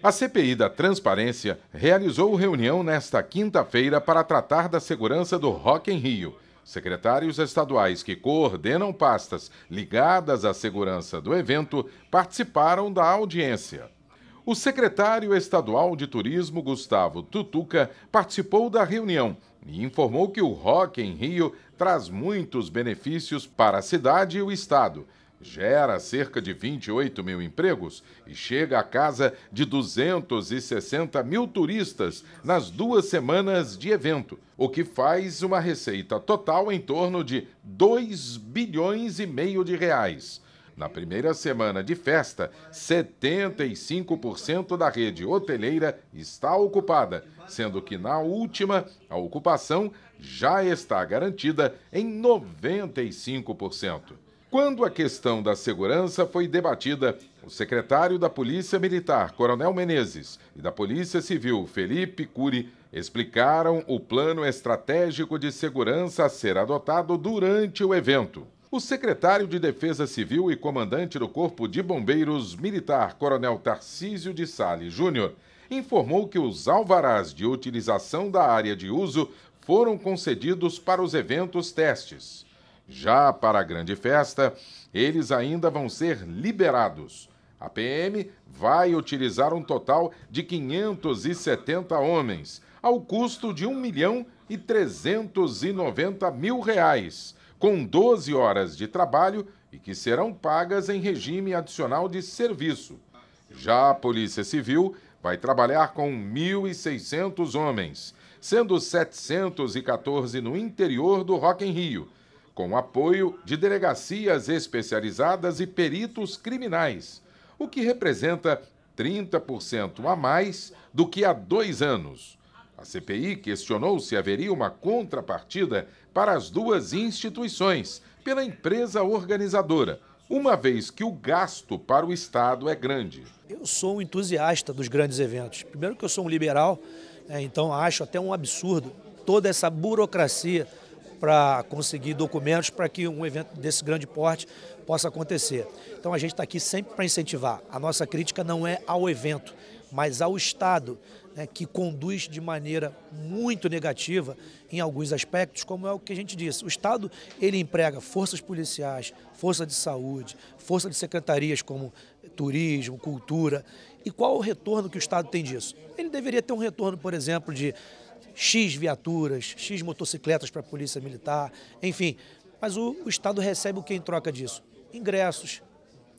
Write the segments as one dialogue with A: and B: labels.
A: A CPI da Transparência realizou reunião nesta quinta-feira para tratar da segurança do Rock em Rio. Secretários estaduais que coordenam pastas ligadas à segurança do evento participaram da audiência. O secretário estadual de Turismo, Gustavo Tutuca, participou da reunião e informou que o Rock em Rio traz muitos benefícios para a cidade e o estado, gera cerca de 28 mil empregos e chega a casa de 260 mil turistas nas duas semanas de evento, o que faz uma receita total em torno de 2 bilhões e meio de reais. Na primeira semana de festa, 75% da rede hoteleira está ocupada, sendo que na última, a ocupação já está garantida em 95%. Quando a questão da segurança foi debatida, o secretário da Polícia Militar, Coronel Menezes, e da Polícia Civil, Felipe Cury, explicaram o plano estratégico de segurança a ser adotado durante o evento. O secretário de Defesa Civil e comandante do Corpo de Bombeiros Militar, Coronel Tarcísio de Sales Júnior, informou que os alvarás de utilização da área de uso foram concedidos para os eventos testes. Já para a grande festa, eles ainda vão ser liberados. A PM vai utilizar um total de 570 homens, ao custo de 1 milhão e 390 mil reais, com 12 horas de trabalho e que serão pagas em regime adicional de serviço. Já a Polícia Civil vai trabalhar com 1.600 homens, sendo 714 no interior do Rock em Rio com apoio de delegacias especializadas e peritos criminais, o que representa 30% a mais do que há dois anos. A CPI questionou se haveria uma contrapartida para as duas instituições pela empresa organizadora, uma vez que o gasto para o Estado é grande. Eu sou
B: um entusiasta dos grandes eventos. Primeiro que eu sou um liberal, né, então acho até um absurdo toda essa burocracia para conseguir documentos para que um evento desse grande porte possa acontecer. Então a gente está aqui sempre para incentivar. A nossa crítica não é ao evento, mas ao Estado, né, que conduz de maneira muito negativa em alguns aspectos, como é o que a gente disse. O Estado ele emprega forças policiais, força de saúde, força de secretarias como turismo, cultura. E qual o retorno que o Estado tem disso? Ele deveria ter um retorno, por exemplo, de X viaturas, X motocicletas para a Polícia Militar, enfim. Mas o, o Estado recebe o que em troca disso? Ingressos,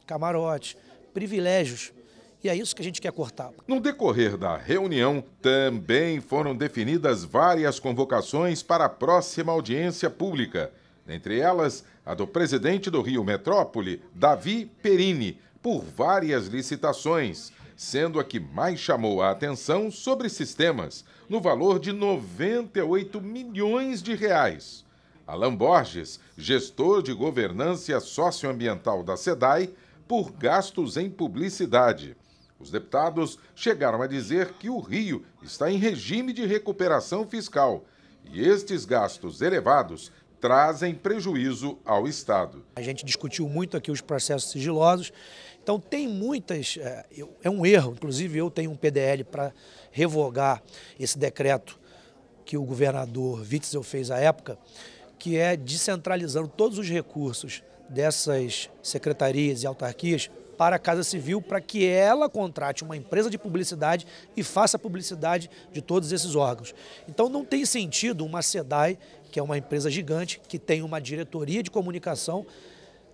B: camarotes, privilégios e é isso que a gente quer cortar.
A: No decorrer da reunião, também foram definidas várias convocações para a próxima audiência pública. Entre elas, a do presidente do Rio Metrópole, Davi Perini, por várias licitações sendo a que mais chamou a atenção sobre sistemas, no valor de 98 milhões de reais. Alain Borges, gestor de governança socioambiental da SEDAI, por gastos em publicidade. Os deputados chegaram a dizer que o Rio está em regime de recuperação fiscal e estes gastos elevados trazem prejuízo ao Estado.
B: A gente discutiu muito aqui os processos sigilosos, então tem muitas. É, é um erro, inclusive eu tenho um PDL para revogar esse decreto que o governador Witzel fez à época, que é descentralizando todos os recursos dessas secretarias e autarquias para a Casa Civil para que ela contrate uma empresa de publicidade e faça a publicidade de todos esses órgãos. Então não tem sentido uma SEDAI, que é uma empresa gigante, que tem uma diretoria de comunicação,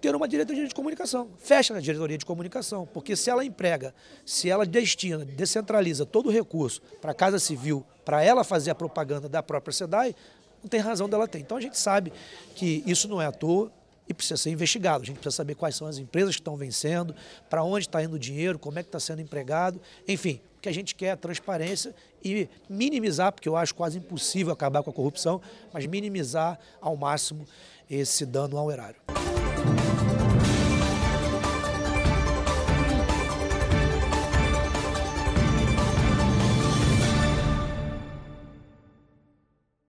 B: ter uma diretoria de comunicação. Fecha na diretoria de comunicação, porque se ela emprega, se ela destina, descentraliza todo o recurso para a Casa Civil, para ela fazer a propaganda da própria SEDAI, não tem razão dela ter. Então a gente sabe que isso não é à toa, e precisa ser investigado. A gente precisa saber quais são as empresas que estão vencendo, para onde está indo o dinheiro, como é que está sendo empregado, enfim. O que a gente quer é transparência e minimizar, porque eu acho quase impossível acabar com a corrupção, mas minimizar ao máximo esse dano ao erário.